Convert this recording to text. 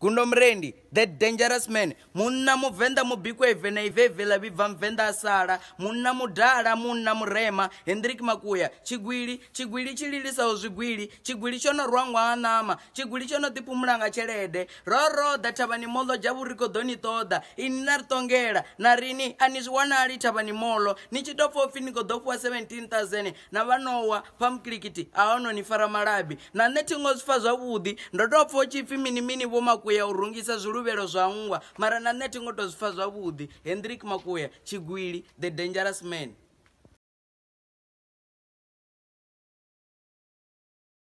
gunomurendi the dangerous man munna muvenda mubikwa ivena ivevhela vibva muvenda asala munna mudhala munna murema hendrik makuya chigwili chigwili chililisawo zvigwili chigwili chonorwangwa anama chigwili chonotipumulanga chelede roroda thavani molo javurikodoni toda ini na ritongela narini ani zwiwanali thavani molo ni chitopfopfi nikodopfuwa 17000 na vanowa pamukilikiti aononi fara malabi na nne tingo zwipfa zwavudi ndotopfa uchipfi minimini vomakuya makuya u rungisa zwiluvelo zwa ngwa mara na nne tingo to zwi pfa zwavhuḓi hendrik makuya tshigwili the dangerous man